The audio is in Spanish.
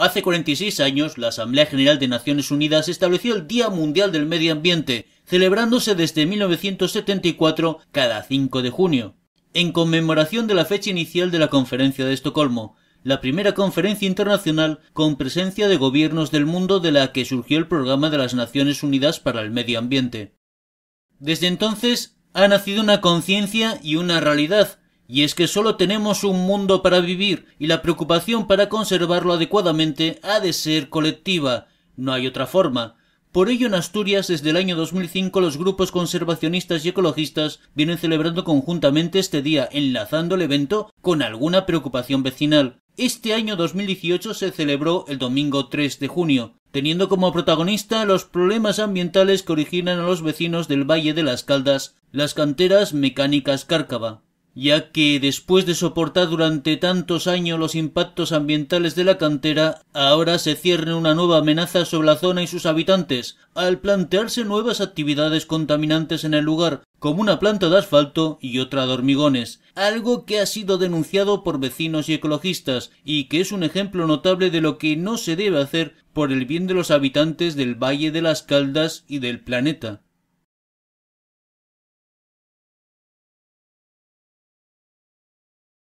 Hace 46 años, la Asamblea General de Naciones Unidas estableció el Día Mundial del Medio Ambiente, celebrándose desde 1974 cada 5 de junio, en conmemoración de la fecha inicial de la Conferencia de Estocolmo, la primera conferencia internacional con presencia de gobiernos del mundo de la que surgió el programa de las Naciones Unidas para el Medio Ambiente. Desde entonces ha nacido una conciencia y una realidad y es que solo tenemos un mundo para vivir y la preocupación para conservarlo adecuadamente ha de ser colectiva. No hay otra forma. Por ello en Asturias desde el año 2005 los grupos conservacionistas y ecologistas vienen celebrando conjuntamente este día, enlazando el evento con alguna preocupación vecinal. Este año 2018 se celebró el domingo 3 de junio, teniendo como protagonista los problemas ambientales que originan a los vecinos del Valle de las Caldas, las canteras mecánicas Cárcava ya que después de soportar durante tantos años los impactos ambientales de la cantera, ahora se cierne una nueva amenaza sobre la zona y sus habitantes, al plantearse nuevas actividades contaminantes en el lugar, como una planta de asfalto y otra de hormigones, algo que ha sido denunciado por vecinos y ecologistas, y que es un ejemplo notable de lo que no se debe hacer por el bien de los habitantes del Valle de las Caldas y del planeta.